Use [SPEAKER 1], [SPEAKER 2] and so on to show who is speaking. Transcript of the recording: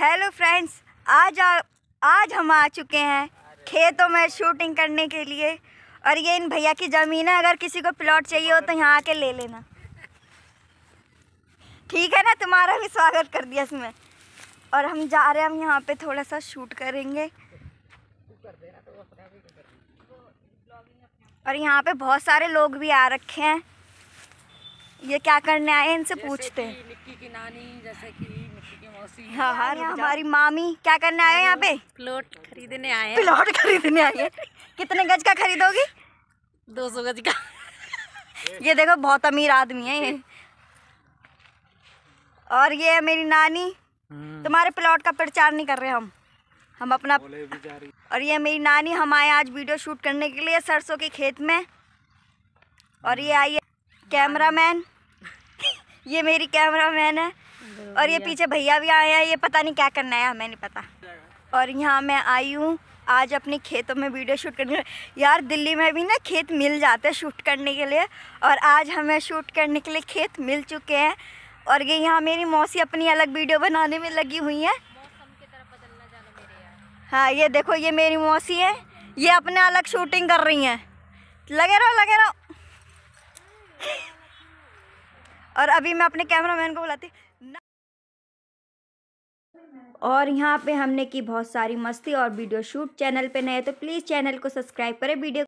[SPEAKER 1] Hello friends आज आ, आज हम आ चुके हैं खेतों में शूटिंग करने के लिए और ये इन भैया की ज़मीन है अगर किसी को प्लॉट चाहिए हो तो यहाँ आके ले लेना ठीक है ना तुम्हारा भी स्वागत कर दिया इसमें और हम जा रहे हैं हम यहाँ पे थोड़ा सा शूट करेंगे और यहाँ पे बहुत सारे लोग भी आ रखे हैं ये क्या करने आए इनसे पूछते हैं हाँ हाँ हमारी मामी क्या करने आए यहाँ पे प्लॉट खरीदने आए हैं प्लॉट खरीदने आए हैं कितने गज का खरीदोगी दो सौ गज का ये देखो बहुत अमीर आदमी है ये और ये है मेरी नानी हम्म। तुम्हारे प्लॉट का प्रचार नहीं कर रहे हम हम अपना और ये मेरी नानी हम आए आज वीडियो शूट करने के लिए सरसों के खेत में और ये आई है कैमरा मैन ये मेरी कैमरा मैन है और ये पीछे भैया भी आए हैं ये पता नहीं क्या करना है हमें नहीं पता और यहाँ मैं आई हूँ आज अपने खेतों में वीडियो शूट करने यार दिल्ली में भी ना खेत मिल जाते हैं शूट करने के लिए और आज हमें शूट करने के लिए खेत मिल चुके हैं और ये यहाँ मेरी मौसी अपनी अलग वीडियो बनाने में लगी हुई है हाँ ये देखो ये मेरी मौसी है ये अपने अलग शूटिंग कर रही हैं लगे रहो लगे रहो और अभी मैं अपने कैमरा मैन को बुलाती और यहाँ पे हमने की बहुत सारी मस्ती और वीडियो शूट चैनल पे नए तो प्लीज़ चैनल को सब्सक्राइब करें वीडियो